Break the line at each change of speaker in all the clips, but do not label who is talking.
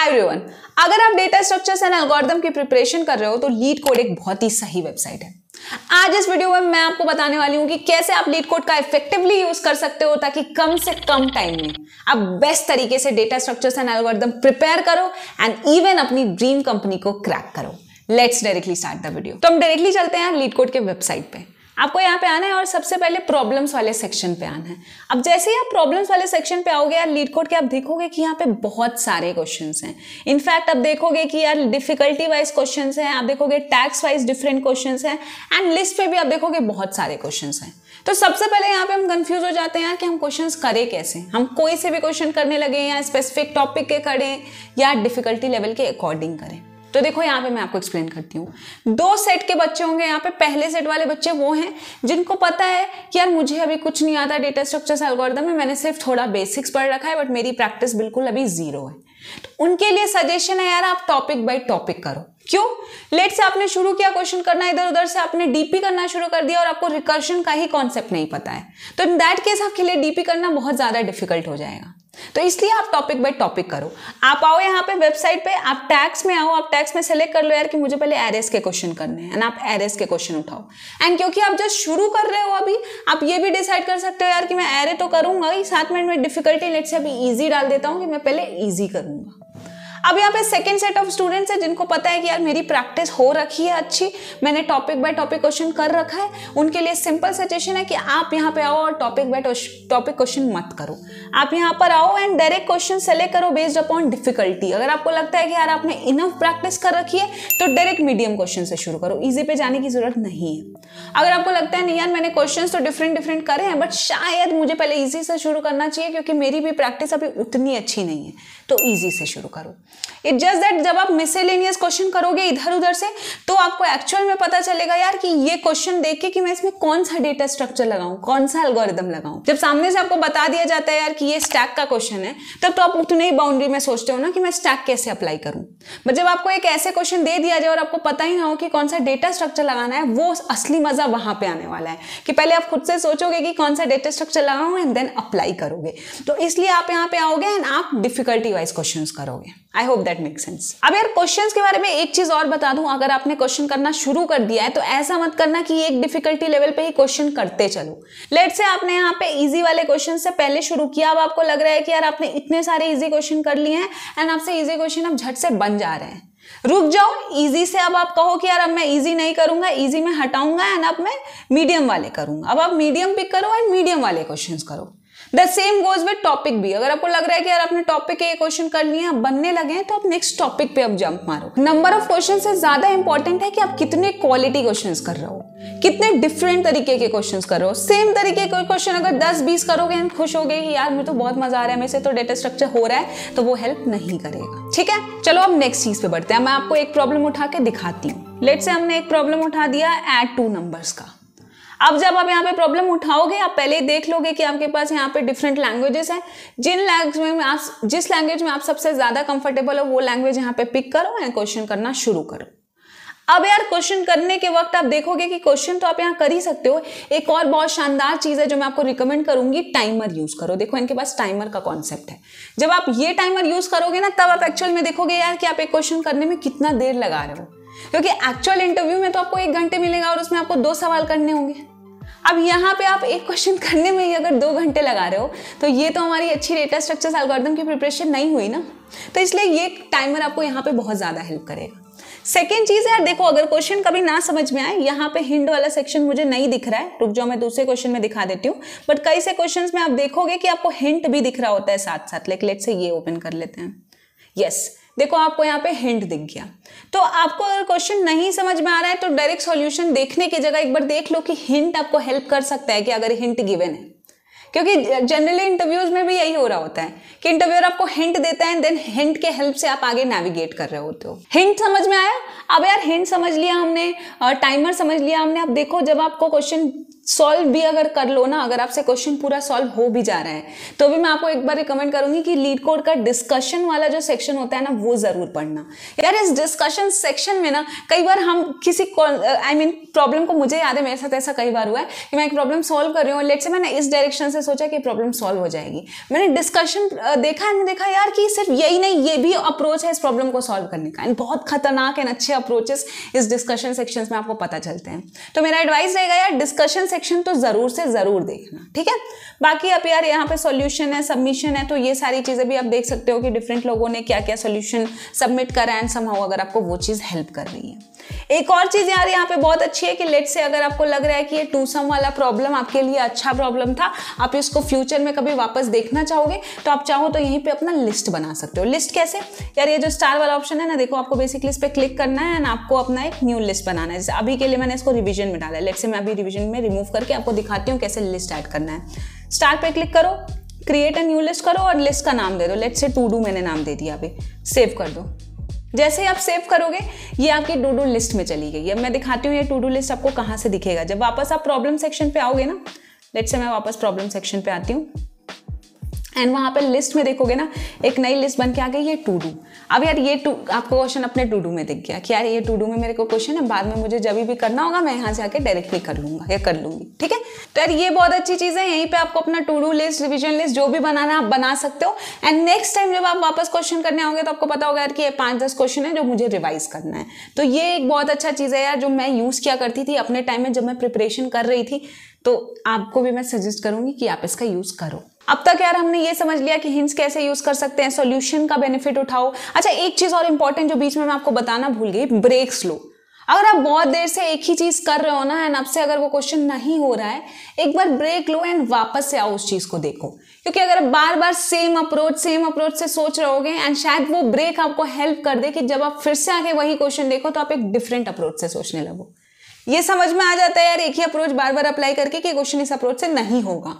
हाय everyone अगर आप data structures and algorithm की प्रिपरेशन कर रहे हो तो लीड कोड एक बहुत ही सही वेबसाइट है आज इस वीडियो में मैं आपको बताने वाली हूं कि कैसे आप लीड कोड का इफेक्टिवली यूज कर सकते हो ताकि कम से कम टाइम में आप बेस्ट तरीके से data structures and algorithm prepare करो एंड इवन अपनी ड्रीम कंपनी को क्रैक करो let's directly start the video तो हम डायरेक्टली चलते हैं लीड कोड के वेबसाइट पर आपको यहाँ पे आना है और सबसे पहले प्रॉब्लम्स वाले सेक्शन पे आना है अब जैसे ही आप प्रॉब्लम्स वाले सेक्शन पे आओगे यार लीड कोड के आप देखोगे कि यहाँ पे बहुत सारे क्वेश्चन हैं इनफैक्ट आप देखोगे कि यार डिफिकल्टी वाइज क्वेश्चन हैं आप देखोगे टैक्स वाइज डिफरेंट क्वेश्चन हैं एंड लिस्ट पे भी आप देखोगे बहुत सारे क्वेश्चन हैं तो सबसे पहले यहाँ पे हम कंफ्यूज हो जाते हैं यार कि हम क्वेश्चन करें कैसे हम कोई से भी क्वेश्चन करने लगे या स्पेसिफिक टॉपिक के करें या डिफिकल्टी लेवल के अकॉर्डिंग करें तो देखो यहाँ पे मैं आपको एक्सप्लेन करती हूँ दो सेट के बच्चे होंगे यहाँ पे पहले सेट वाले बच्चे वो हैं जिनको पता है कि यार मुझे अभी कुछ नहीं आता डेटा स्ट्रक्चर्स एल्गोरिदम में मैंने सिर्फ थोड़ा बेसिक्स पढ़ रखा है बट मेरी प्रैक्टिस बिल्कुल अभी जीरो है तो उनके लिए सजेशन है यार आप टॉपिक बाय टॉपिक करो क्यों लेट से आपने शुरू किया क्वेश्चन करना इधर उधर से आपने डीपी करना शुरू कर दिया और आपको रिकर्शन का ही कॉन्सेप्ट नहीं पता है तो इन दैट केस आपके लिए डीपी करना बहुत ज़्यादा डिफिकल्ट हो जाएगा तो इसलिए आप टॉपिक बाय टॉपिक करो आप आओ यहाँ पे वेबसाइट पे आप टैक्स में आओ आप टैक्स में सेलेक्ट कर लो यार कि मुझे पहले एरेस के क्वेश्चन करने हैं एंड आप एरेस के क्वेश्चन उठाओ एंड क्योंकि आप जो शुरू कर रहे हो अभी आप ये भी डिसाइड कर सकते हो यार कि मैं एरे तो करूंगा ही साथ में डिफिकल्टी लेट से अभी ईजी डाल देता हूँ कि मैं पहले ईजी करूंगा अब यहाँ पे सेकेंड सेट ऑफ स्टूडेंट्स है जिनको पता है कि यार मेरी प्रैक्टिस हो रखी है अच्छी मैंने टॉपिक बाय टॉपिक क्वेश्चन कर रखा है उनके लिए सिंपल सजेशन है कि आप यहाँ पे आओ और टॉपिक बाय टॉपिक क्वेश्चन मत करो आप यहाँ पर आओ एंड डायरेक्ट क्वेश्चन सेलेक्ट करो बेस्ड अपॉन डिफिकल्टी अगर आपको लगता है कि यार आपने इनफ प्रैक्टिस कर रखी है तो डायरेक्ट मीडियम क्वेश्चन से शुरू करो ईजी पे जाने की जरूरत नहीं है अगर आपको लगता है नहीं यार मैंने क्वेश्चन तो डिफरेंट डिफरेंट करे हैं बट शायद मुझे पहले ईजी से शुरू करना चाहिए क्योंकि मेरी भी प्रैक्टिस अभी उतनी अच्छी नहीं है तो ईजी से शुरू करो इट जस्ट दैट जब आप मिसेलेनियस क्वेश्चन करोगे इधर उधर से तो आपको एक्चुअल में पता चलेगा यार कि ये क्वेश्चन देख के कि मैं इसमें कौन सा डेटा स्ट्रक्चर लगाऊं कौन सा अलगोरिदम लगाऊं जब सामने से आपको बता दिया जाता है यार कि ये स्टैक का क्वेश्चन है तब तो आप उतने ही बाउंड्री में सोचते हो ना कि मैं स्टैक कैसे अप्लाई करूं बट जब आपको एक ऐसे क्वेश्चन दे दिया जाए और आपको पता ही ना हो कि कौन सा डेटा स्ट्रक्चर लगाना है वो असली मजा वहां पर आने वाला है कि पहले आप खुद से सोचोगे कि कौन सा डेटा स्ट्रक्चर लगाऊं एंड देन अप्लाई करोगे तो इसलिए आप यहाँ पे आओगे एंड आप डिफिकल्टी वाइज क्वेश्चन करोगे I hope that make sense अब यार क्वेश्चन के बारे में एक चीज और बता दूं अगर आपने क्वेश्चन करना शुरू कर दिया है तो ऐसा मत करना कि एक डिफिकल्टी लेवल पे ही क्वेश्चन करते चलो लेट से आपने यहाँ पे इजी वाले क्वेश्चन से पहले शुरू किया अब आपको लग रहा है कि यार आपने इतने सारे इजी क्वेश्चन कर लिए हैं एंड आपसे इजी क्वेश्चन अब झट से बन जा रहे हैं रुक जाओ इजी से अब आप कहो कि यार अब मैं इजी नहीं करूंगा इजी में हटाऊंगा एंड अब मैं मीडियम वाले करूंगा अब आप मीडियम पिक करो एंड मीडियम वाले क्वेश्चंस करो the same goes with topic भी अगर आपको लग रहा है कि यार आपने टॉपिक के क्वेश्चन कर लिए हैं बनने लगे हैं तो आप नेक्स्ट टॉपिक पे आप जंप मारो नंबर ऑफ क्वेश्चन से ज्यादा इंपॉर्टेंट है कि आप कितने क्वालिटी क्वेश्चन कर रहे हो कितने डिफरेंट तरीके के क्वेश्चन कर रहे हो सेम तरीके के क्वेश्चन अगर दस बीस करोगे हम खुश हो गए कि यार मुझे तो बहुत मजा आ रहा है मेरे से तो डेटा स्ट्रक्चर हो रहा है तो वो हेल्प नहीं करेगा ठीक है चलो अब नेक्स्ट चीज पे बढ़ते हैं मैं आपको एक प्रॉब्लम उठा के दिखाती हूँ लेट से हमने एक प्रॉब्लम उठा दिया एड टू नंबर्स का अब जब आप यहाँ पे प्रॉब्लम उठाओगे आप पहले ही देख लोगे कि आपके पास यहाँ पे डिफरेंट लैंग्वेजेस हैं जिन लैंग्वेज में आप जिस लैंग्वेज में आप सबसे ज़्यादा कंफर्टेबल हो वो लैंग्वेज यहाँ पे पिक करो एंड क्वेश्चन करना शुरू करो अब यार क्वेश्चन करने के वक्त आप देखोगे कि क्वेश्चन तो आप यहाँ कर ही सकते हो एक और बहुत शानदार चीज़ है जो मैं आपको रिकमेंड करूंगी टाइमर यूज़ करो देखो इनके पास टाइमर का कॉन्सेप्ट है जब आप ये टाइमर यूज़ करोगे ना तब आप एक्चुअल में देखोगे यार कि आप एक क्वेश्चन करने में कितना देर लगा रहे हो क्योंकि एक्चुअल इंटरव्यू में तो आपको एक घंटे मिलेगा और उसमें आपको दो सवाल करने होंगे अब यहाँ पे आप एक क्वेश्चन करने में ही अगर दो घंटे लगा रहे हो तो ये तो हमारी अच्छी डेटा स्ट्रक्चर्स एल्गोरिथम की प्रिपरेशन नहीं हुई ना तो इसलिए ये टाइमर आपको यहाँ पे बहुत ज़्यादा हेल्प करेगा सेकेंड चीज यार देखो अगर क्वेश्चन कभी ना समझ में आए यहाँ पे हिंड वाला सेक्शन मुझे नहीं दिख रहा है रुक जाओ मैं दूसरे क्वेश्चन में दिखा देती हूँ बट कई से क्वेश्चन में आप देखोगे कि आपको हिंट भी दिख रहा होता है साथ साथ लेकिन लेट से ये ओपन कर लेते हैं यस yes, देखो आपको यहाँ पे हिंट दिख गया तो आपको अगर क्वेश्चन नहीं समझ में आ रहा है तो डायरेक्ट सॉल्यूशन देखने की जगह एक बार देख लो कि हिंट आपको हेल्प कर सकता है कि अगर हिंट गिवन है क्योंकि जनरली इंटरव्यूज में भी यही हो रहा होता है कि इंटरव्यूअर आपको हिंट देता है देन हिंट के हेल्प से आप आगे नेविगेट कर रहे होते हो हिंट समझ में आया अब यार हिंट समझ लिया हमने टाइमर समझ लिया हमने अब देखो जब आपको क्वेश्चन सॉल्व भी अगर कर लो ना अगर आपसे क्वेश्चन पूरा सॉल्व हो भी जा रहा है तो भी मैं आपको एक बार रिकमेंड करूंगी कि लीड कोड का डिस्कशन वाला जो सेक्शन होता है ना वो जरूर पढ़ना यार इस डिस्कशन सेक्शन में ना कई बार हम किसी आई मीन प्रॉब्लम को मुझे याद है मेरे साथ ऐसा कई बार हुआ है कि मैं एक प्रॉब्लम सॉल्व कर रही हूँ लेट से मैंने इस डायरेक्शन से सोचा कि प्रॉब्लम सॉल्व हो जाएगी मैंने डिस्कशन देखा मैंने देखा यार कि सिर्फ यही नहीं ये भी अप्रोच है इस प्रॉब्लम को सॉल्व करने का एंड बहुत खतरनाक एंड अच्छे अप्रोचेस इस डिस्कशन सेक्शन में आपको पता चलते हैं तो मेरा एडवाइस रहेगा यार डिस्कशन सेक्शन तो जरूर से जरूर देखना ठीक है बाकी अब यार यहाँ पे सॉल्यूशन है सबमिशन है तो ये सारी चीज़ें भी आप देख सकते हो कि डिफरेंट लोगों ने क्या क्या सॉल्यूशन सबमिट करा एंड समाओ अगर आपको वो चीज़ हेल्प कर रही है एक और चीज़ यार यहाँ पे बहुत अच्छी है कि लेट से अगर आपको लग रहा है कि ये टू सम वाला प्रॉब्लम आपके लिए अच्छा प्रॉब्लम था आप इसको फ्यूचर में कभी वापस देखना चाहोगे तो आप चाहो तो यहीं पे अपना लिस्ट बना सकते हो लिस्ट कैसे यार ये जो स्टार वाला ऑप्शन है ना देखो आपको बेसिकली इस पर क्लिक करना है एंड आपको अपना एक न्यू लिस्ट बनाना है जैसे अभी के लिए मैंने इसको रिविजन में डाला है लेट से मैं अभी रिविजन में रिमूव करके आपको दिखाती हूँ कैसे लिस्ट ऐड करना है स्टार पे क्लिक करो क्रिएट अ न्यू लिस्ट करो और लिस्ट का नाम दे दो लेट से टू डू मैंने नाम दे दिया अभी सेव कर दो जैसे ही आप सेव करोगे ये आपकी टू डू लिस्ट में चली गई अब मैं दिखाती हूँ ये टू डू लिस्ट आपको कहाँ से दिखेगा जब वापस आप प्रॉब्लम सेक्शन पे आओगे ना लेट से मैं वापस प्रॉब्लम सेक्शन पे आती हूँ एंड वहां पर लिस्ट में देखोगे ना एक नई लिस्ट बन के आ गई ये टू डू अब यार ये टू आपको क्वेश्चन अपने टू डू में दिख गया कि यार ये टू डू में मेरे को क्वेश्चन है बाद में मुझे जब भी करना होगा मैं यहाँ से आके डायरेक्टली कर लूंगा या कर लूंगी ठीक है तो यार ये बहुत अच्छी चीज़ है यहीं पर आपको अपना to do list revision list जो भी बनाना आप बना सकते हो एंड नेक्स्ट टाइम जब आप वापस क्वेश्चन करने आओगे तो आपको पता होगा यार कि ये दस क्वेश्चन है जो मुझे रिवाइज करना है तो ये एक बहुत अच्छा चीज़ है यार जो मैं यूज़ किया करती थी अपने टाइम में जब मैं प्रिपरेशन कर रही थी तो आपको भी मैं सजेस्ट करूंगी कि आप इसका यूज़ करो अब तक यार हमने ये समझ लिया कि हिंस कैसे यूज कर सकते हैं सॉल्यूशन का बेनिफिट उठाओ अच्छा एक चीज और इंपॉर्टेंट जो बीच में मैं आपको बताना भूल गई ब्रेक्स लो अगर आप बहुत देर से एक ही चीज कर रहे हो ना एंड आपसे अगर वो क्वेश्चन नहीं हो रहा है एक बार ब्रेक लो एंड वापस से आओ उस चीज को देखो क्योंकि अगर आप बार बार सेम अप्रोच सेम अप्रोच से सोच रहोगे एंड शायद वो ब्रेक आपको हेल्प कर दे कि जब आप फिर से आके वही क्वेश्चन देखो तो आप एक डिफरेंट अप्रोच से सोचने लगो ये समझ में आ जाता है यार एक ही अप्रोच बार बार अप्लाई करके कि क्वेश्चन इस अप्रोच से नहीं होगा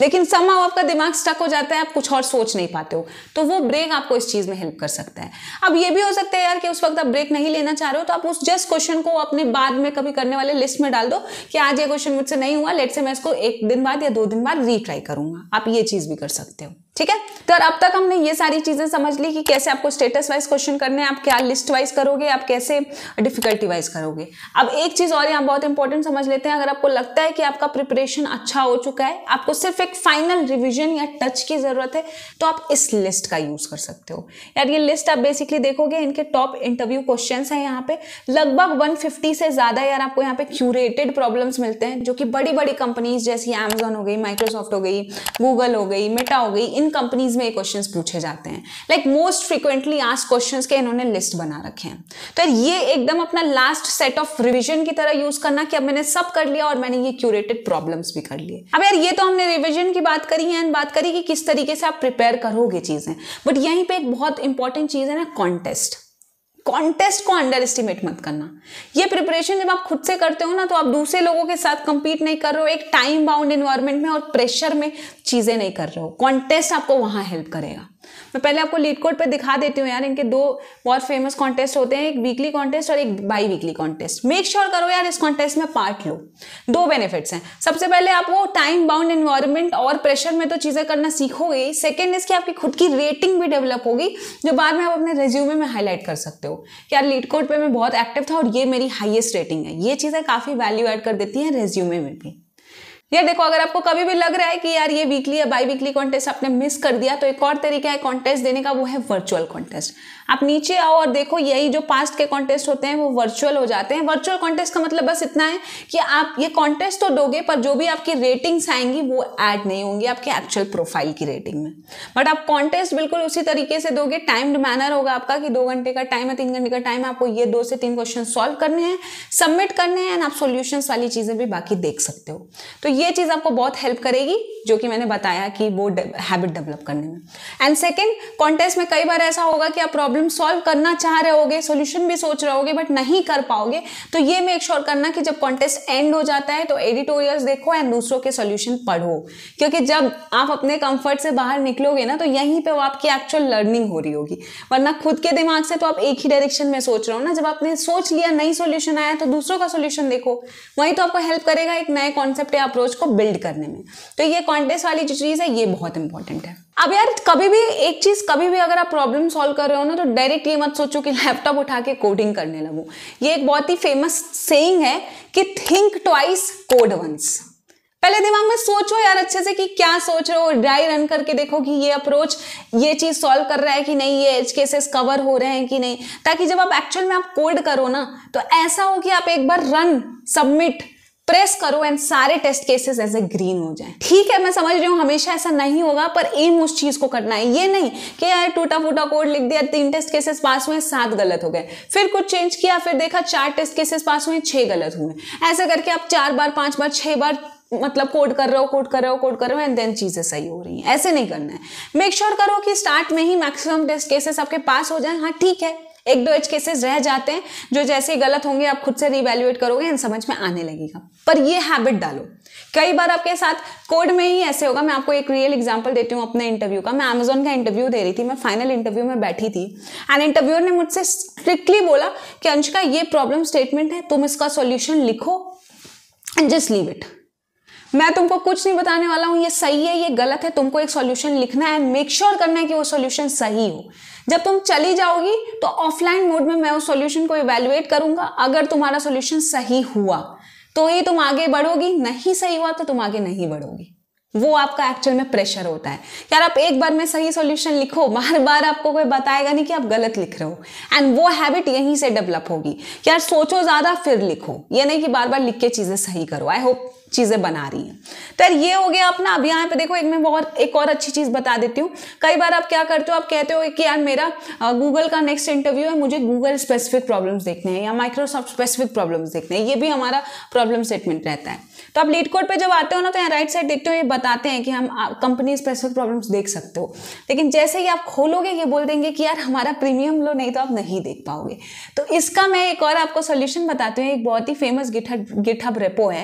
लेकिन समाव आपका दिमाग स्टक हो जाता है आप कुछ और सोच नहीं पाते हो तो वो ब्रेक आपको इस चीज़ में हेल्प कर सकता है अब ये भी हो सकता है यार कि उस वक्त आप ब्रेक नहीं लेना चाह रहे हो तो आप उस जस्ट क्वेश्चन को अपने बाद में कभी करने वाले लिस्ट में डाल दो कि आज ये क्वेश्चन मुझसे नहीं हुआ लेट से मैं इसको एक दिन बाद या दो दिन बाद रीट्राई करूंगा आप ये चीज़ भी कर सकते हो ठीक है तो अब तक हमने ये सारी चीज़ें समझ ली कि कैसे आपको स्टेटस वाइज क्वेश्चन करने हैं आप क्या लिस्ट वाइज करोगे आप कैसे डिफिकल्टी वाइज करोगे अब एक चीज़ और यहाँ बहुत इंपॉर्टेंट समझ लेते हैं अगर आपको लगता है कि आपका प्रिपरेशन अच्छा हो चुका है आपको सिर्फ एक फाइनल रिविजन या टच की ज़रूरत है तो आप इस लिस्ट का यूज़ कर सकते हो यार ये लिस्ट आप बेसिकली देखोगे इनके टॉप इंटरव्यू क्वेश्चन है यहाँ पे लगभग वन से ज़्यादा यार आपको यहाँ पे क्यूरेटेड प्रॉब्लम्स मिलते हैं जो कि बड़ी बड़ी कंपनीज जैसी एमेजोन हो गई माइक्रोसॉफ्ट हो गई गूगल हो गई मेटा हो गई इन कंपनीज में ये क्वेश्चंस पूछे जाते हैं लाइक मोस्ट फ्रीक्वेंटली आज क्वेश्चंस के इन्होंने लिस्ट बना रखे हैं तो ये एकदम अपना लास्ट सेट ऑफ रिविजन की तरह यूज करना कि अब मैंने सब कर लिया और मैंने ये क्यूरेटेड प्रॉब्लम्स भी कर लिए अब यार ये तो हमने रिविजन की बात करी है एंड बात करी कि किस तरीके से आप प्रिपेयर करोगे चीजें बट यहीं पर एक बहुत इंपॉर्टेंट चीज है ना कॉन्टेस्ट कॉन्टेस्ट को अंडर एस्टिमेट मत करना ये प्रिपरेशन जब आप खुद से करते हो ना तो आप दूसरे लोगों के साथ कंपीट नहीं कर रहे हो एक टाइम बाउंड इन्वायरमेंट में और प्रेशर में चीज़ें नहीं कर रहे हो कॉन्टेस्ट आपको वहां हेल्प करेगा मैं पहले आपको लीड कोड पे दिखा देती हूँ यार इनके दो बहुत फेमस कॉन्टेस्ट होते हैं एक वीकली कॉन्टेस्ट और एक biweekly contest make sure करो यार इस कॉन्टेस्ट में पार्ट लो दो बेनिफिट्स हैं सबसे पहले आप वो टाइम बाउंड एनवायरमेंट और प्रेशर में तो चीज़ें करना सीखोगे सेकेंड इसकी आपकी खुद की रेटिंग भी डेवलप होगी जो बाद में आप अपने रेज्यूमे में हाईलाइट कर सकते हो यार लीड कोड पर मैं बहुत एक्टिव था और ये मेरी हाइएस्ट रेटिंग है ये चीज़ें काफ़ी वैल्यू एड कर देती हैं रेज्यूमे में भी ये देखो अगर आपको कभी भी लग रहा है कि यार ये वीकली या बाई वीकली कॉन्टेस्ट आपने मिस कर दिया तो एक और तरीका है कॉन्टेस्ट देने का वो है वर्चुअल कॉन्टेस्ट आप नीचे आओ और देखो यही जो पास्ट के कॉन्टेस्ट होते हैं वो वर्चुअल हो जाते हैं वर्चुअल कॉन्टेस्ट का मतलब बस इतना है कि आप ये कॉन्टेस्ट तो दोगे पर जो भी आपकी रेटिंग्स आएंगी वो ऐड नहीं होंगी आपके एक्चुअल प्रोफाइल की रेटिंग में बट आप कॉन्टेस्ट बिल्कुल उसी तरीके से दोगे टाइम्ड मैनर होगा आपका कि दो घंटे का टाइम है तीन घंटे का टाइम है आपको ये दो से तीन क्वेश्चन सॉल्व करने हैं सबमिट करने हैं एंड आप सोल्यूशन वाली चीज़ें भी बाकी देख सकते हो तो ये चीज़ आपको बहुत हेल्प करेगी जो कि मैंने बताया कि वो हैबिट डेवलप करने में एंड सेकेंड कॉन्टेस्ट में कई बार ऐसा होगा कि आप प्रॉब्लम प्रॉब्लम सॉल्व करना चाह रहे होगे सॉल्यूशन भी सोच रहे होगे बट नहीं कर पाओगे तो ये मेक श्योर sure करना कि जब कॉन्टेस्ट एंड हो जाता है तो एडिटोरियल्स देखो एंड दूसरों के सोल्यूशन पढ़ो क्योंकि जब आप अपने कंफर्ट से बाहर निकलोगे ना तो यहीं पर आपकी एक्चुअल लर्निंग हो रही होगी वरना खुद के दिमाग से तो आप एक ही डायरेक्शन में सोच रहे हो ना जब आपने सोच लिया नई सोल्यूशन आया तो दूसरों का सोल्यूशन देखो वही तो आपको हेल्प करेगा एक नए कॉन्सेप्ट या अप्रोच को बिल्ड करने में तो ये कॉन्टेस्ट वाली जो चीज़ है ये बहुत इंपॉर्टेंट है अब यार कभी भी एक चीज कभी भी अगर आप प्रॉब्लम सॉल्व कर रहे हो ना तो डायरेक्ट ये मत सोचो कि लैपटॉप उठा के कोडिंग करने लगू ये एक बहुत ही फेमस सेइंग है कि थिंक ट्वाइस कोड वंस पहले दिमाग में सोचो यार अच्छे से कि क्या सोच रहे हो ड्राई रन करके देखो कि ये अप्रोच ये चीज सॉल्व कर रहा है कि नहीं ये एज केसेस कवर हो रहे हैं कि नहीं ताकि जब आप एक्चुअल में आप कोड करो ना तो ऐसा हो कि आप एक बार रन सबमिट प्रेस करो एंड सारे टेस्ट केसेस ऐसे ग्रीन हो जाए ठीक है मैं समझ रही हूँ हमेशा ऐसा नहीं होगा पर एम उस चीज को करना है ये नहीं कि यार टूटा फूटा कोड लिख दिया तीन टेस्ट केसेस पास हुए सात गलत हो गए फिर कुछ चेंज किया फिर देखा चार टेस्ट केसेस पास हुए छह गलत हुए ऐसा करके आप चार बार पांच बार छह बार मतलब कोड कर रहे हो कोड कर रहे हो कोड कर रहे हो एंड देन चीज़ें सही हो रही हैं ऐसे नहीं करना है मेक श्योर sure करो कि स्टार्ट में ही मैक्सिमम टेस्ट केसेस आपके पास हो जाए हाँ ठीक है एक दो एज केसेस रह जाते हैं जो जैसे ही गलत होंगे आप खुद से रिवेल्युएट करोगे इन समझ में आने लगेगा पर ये हैबिट डालो कई बार आपके साथ कोड में ही ऐसे होगा मैं आपको एक रियल एग्जांपल देती हूँ अपने इंटरव्यू का मैं अमेजोन का इंटरव्यू दे रही थी मैं फाइनल इंटरव्यू में बैठी थी एंड इंटरव्यूअर ने मुझसे स्ट्रिक्टली बोला कि अंशिका ये प्रॉब्लम स्टेटमेंट है तुम इसका सोल्यूशन लिखो एंड जस्ट लीव इट मैं तुमको कुछ नहीं बताने वाला हूं ये सही है ये गलत है तुमको एक सॉल्यूशन लिखना है मेक श्योर sure करना है कि वो सॉल्यूशन सही हो जब तुम चली जाओगी तो ऑफलाइन मोड में मैं उस सॉल्यूशन को इवेल्युएट करूंगा अगर तुम्हारा सॉल्यूशन सही हुआ तो ही तुम आगे बढ़ोगी नहीं सही हुआ तो तुम आगे नहीं बढ़ोगी वो आपका एक्चुअल में प्रेशर होता है यार आप एक बार में सही सॉल्यूशन लिखो हर बार आपको कोई बताएगा नहीं कि आप गलत लिख रहे हो एंड वो हैबिट यहीं से डेवलप होगी यार सोचो ज़्यादा फिर लिखो ये नहीं कि बार बार लिख के चीज़ें सही करो आई होप चीज़ें बना रही हैं तो यार ये हो गया अपना अब यहाँ पे देखो एक मैं बहुत एक और अच्छी चीज़ बता देती हूँ कई बार आप क्या करते हो आप कहते हो कि यार मेरा गूगल का नेक्स्ट इंटरव्यू है मुझे गूगल स्पेसिफिक प्रॉब्लम्स देखने हैं या माइक्रोसॉफ्ट स्पेसिफिक प्रॉब्लम्स देखने हैं ये भी हमारा प्रॉब्लम स्टेटमेंट रहता है तो आप लीड कोड पर जब आते हो ना तो यहाँ राइट साइड देखते हो ये बताते हैं कि हम कंपनी स्पेसिफिक प्रॉब्लम्स देख सकते हो लेकिन जैसे ही आप खोलोगे ये बोल देंगे कि यार हमारा प्रीमियम लो नहीं तो आप नहीं देख पाओगे तो इसका मैं एक और आपको सोल्यूशन बताती हूँ एक बहुत ही फेमस गिठ गिठहब रेपो है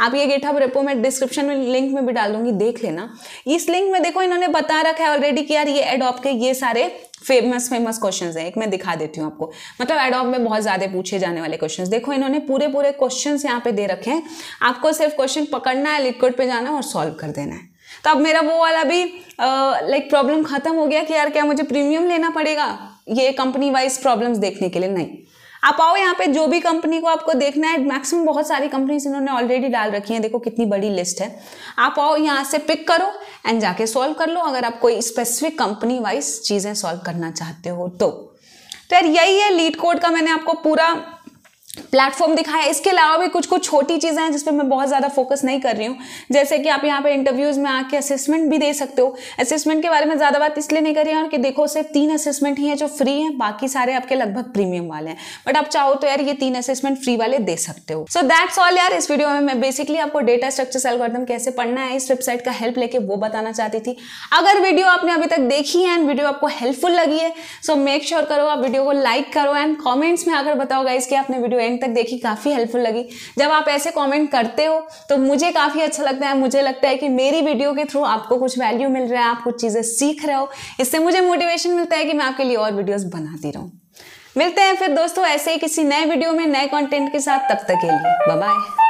आप ये ये गिटहब रेपो में डिस्क्रिप्शन में लिंक में भी डाल दूंगी देख लेना इस लिंक में देखो इन्होंने बता रखा है ऑलरेडी कि यार ये एडॉप के ये सारे फेमस फेमस क्वेश्चन है एक मैं दिखा देती हूँ आपको मतलब एडॉप में बहुत ज़्यादा पूछे जाने वाले क्वेश्चन देखो इन्होंने पूरे पूरे क्वेश्चन यहाँ पे दे रखे हैं आपको सिर्फ क्वेश्चन पकड़ना है लिक्विड पे जाना है और सॉल्व कर देना है तो अब मेरा वो वाला भी लाइक प्रॉब्लम खत्म हो गया कि यार क्या मुझे प्रीमियम लेना पड़ेगा ये कंपनी वाइज प्रॉब्लम्स देखने के लिए नहीं आप आओ यहाँ पे जो भी कंपनी को आपको देखना है मैक्सिमम बहुत सारी कंपनीज इन्होंने ऑलरेडी डाल रखी हैं देखो कितनी बड़ी लिस्ट है आप आओ यहाँ से पिक करो एंड जाके सॉल्व कर लो अगर आप कोई स्पेसिफिक कंपनी वाइज चीज़ें सॉल्व करना चाहते हो तो, तो यार यही है लीड कोड का मैंने आपको पूरा प्लेटफॉर्म दिखाया इसके अलावा भी कुछ कुछ छोटी चीज़ें हैं जिसपे मैं बहुत ज़्यादा फोकस नहीं कर रही हूँ जैसे कि आप यहाँ पे इंटरव्यूज़ में आके असेसमेंट भी दे सकते हो असेसमेंट के बारे में ज़्यादा बात इसलिए नहीं कर रही हूँ कि देखो सिर्फ तीन असेसमेंट ही हैं जो फ्री हैं बाकी सारे आपके लगभग प्रीमियम वाले हैं बट आप चाहो तो यार ये तीन असेसमेंट फ्री वाले दे सकते हो सो दैट्स ऑल यार इस वीडियो में मैं बेसिकली आपको डेटा स्ट्रक्चर एल्गोरिदम कैसे पढ़ना है इस वेबसाइट का हेल्प लेके वो बताना चाहती थी अगर वीडियो आपने अभी तक देखी है एंड वीडियो आपको हेल्पफुल लगी है सो मेक श्योर करो आप वीडियो को लाइक करो एंड कॉमेंट्स में आकर बताओ गाइज कि आपने वीडियो एंड तक देखी काफ़ी हेल्पफुल लगी जब आप ऐसे कमेंट करते हो तो मुझे काफ़ी अच्छा लगता है मुझे लगता है कि मेरी वीडियो के थ्रू आपको कुछ वैल्यू मिल रहा है आप कुछ चीज़ें सीख रहे हो इससे मुझे मोटिवेशन मिलता है कि मैं आपके लिए और वीडियोज़ बनाती रहूँ मिलते हैं फिर दोस्तों ऐसे ही किसी नए वीडियो में नए कॉन्टेंट के साथ तब तक के लिए बाय